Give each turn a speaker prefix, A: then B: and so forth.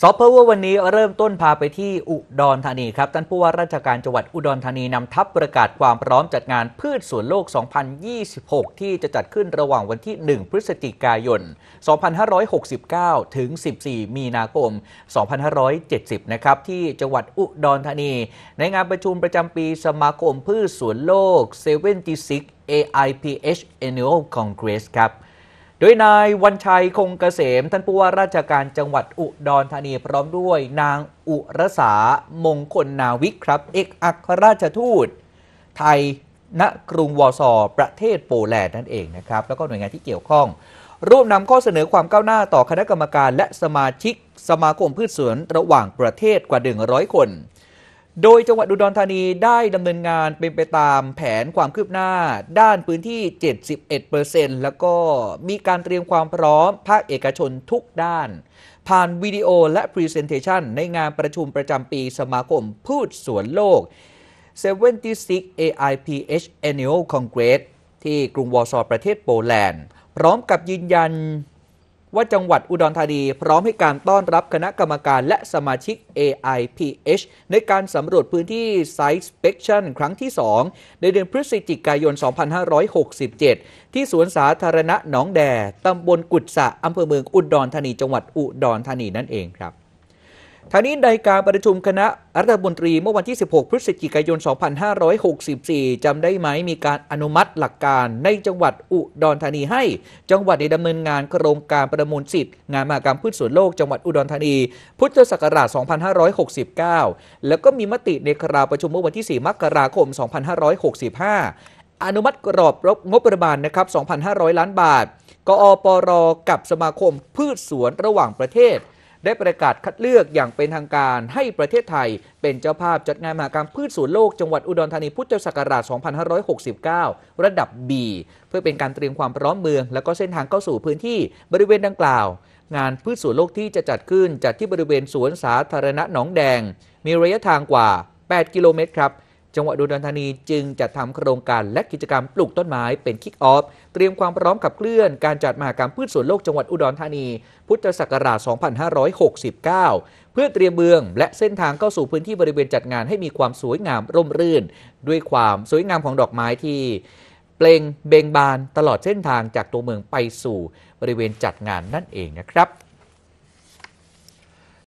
A: ซอฟเพิร์วอรวันนี้เริ่มต้นพาไปที่อุดรธานีครับ ท่านผู้ว่าราชการจังหวัดอุดรธานีนำทัพประกาศความพร้อมจัดงานพืชสวนโลก 2026 ที่จะจัดขึ้นระหว่างวันที่ 1 พฤศจิกายน 2569 ถึง 14 มีนาคม 2570 นะครับที่จังหวัดอุดรธานี ในงานประชุมประจำปีสมาคมพืชสวนโลก 76 AIPH Annual Congress ครับโดยนายวันชัยคงเกษม ท่านผู้ว่าราชการจังหวัดอุดรธานีพร้อมด้วย นางอุรสามงคลนาวิกครับ เอกอัครราชทูต ไทยณกรุงวอร์ซอประเทศโปแลนด์นั่นเองนะครับ แล้วก็หน่วยงานที่เกี่ยวข้องร่วมนำข้อเสนอความก้าวหน้าต่อคณะกรรมการและสมาชิกสมาคมพืชสวนระหว่างประเทศกว่า100คนโดยจังหวัดอุดรธานีได้ดำเนินงานเป็นไปตามแผนความคืบหน้าด้านพื้นที่ 71%แล้วก็มีการเตรียมความพร้อมภาคเอกชนทุกด้าน ผ่านวิดีโอและพรีเซนเทชันในงานประชุมประจำปีสมาคมพืชสวนโลก 76 AIPH Annual Congress ที่กรุงวอร์ซอประเทศโปแลนด์พร้อมกับยืนยันว่าจังหวัดอุดรธานีพร้อมให้การต้อนรับคณะกรรมการและสมาชิก AIPH ในการสำรวจพื้นที่ Site s p e c t i o n ครั้งที่ 2 ในเดือนพฤศจิกายน 2567 ที่สวนสาธารณะหนองแดตำบลกุดสะอำเภอเมืองอุดรธานี จังหวัดอุดรธานีนั่นเองครับทางนี้ในการประชุมคณะรัฐมนตรีเมื่อวันที่ 16 พฤศจิกายน 2564 จำได้ไหม มีการอนุมัติหลักการในจังหวัดอุดรธานีให้ จังหวัดได้ดำเนินงานโครงการประมูลสิทธิ์งานมากรรมพืชสวนโลกจังหวัดอุดรธานี พุทธศักราช 2569 แล้วก็มีมติในคราวประชุมเมื่อวันที่ 4 มกราคม 2565 อนุมัติกรอบงบประมาณนะครับ 2,500 ล้านบาท กอปรกับสมาคมพืชสวนระหว่างประเทศได้ประกาศคัดเลือกอย่างเป็นทางการให้ประเทศไทยเป็นเจ้าภาพจัดงานมหากรรมพืชสวนโลก จังหวัดอุดรธานีพุทธศักราช 2569 ระดับ B เพื่อเป็นการเตรียมความพร้อมเมืองและก็เส้นทางเข้าสู่พื้นที่บริเวณดังกล่าว งานพืชสวนโลกที่จะจัดขึ้นจัดที่บริเวณสวนสาธารณะหนองแดง มีระยะทางกว่า 8 กิโลเมตรครับจังหวัดอุดรธานีจึงจัดทำโครงการและกิจกรรมปลูกต้นไม้เป็นคิกออฟเตรียมความพร้อมกับเคลื่อนการจัดมหากรรมพืชสวนโลกจังหวัดอุดรธานี พุทธศักราช 2569 เพื่อเตรียมเมืองและเส้นทางเข้าสู่พื้นที่บริเวณจัดงานให้มีความสวยงามร่มรื่น ด้วยความสวยงามของดอกไม้ที่ เปล่งเบ่งบานตลอดเส้นทางจากตัวเมืองไปสู่บริเวณจัดงานนั่นเองนะครับ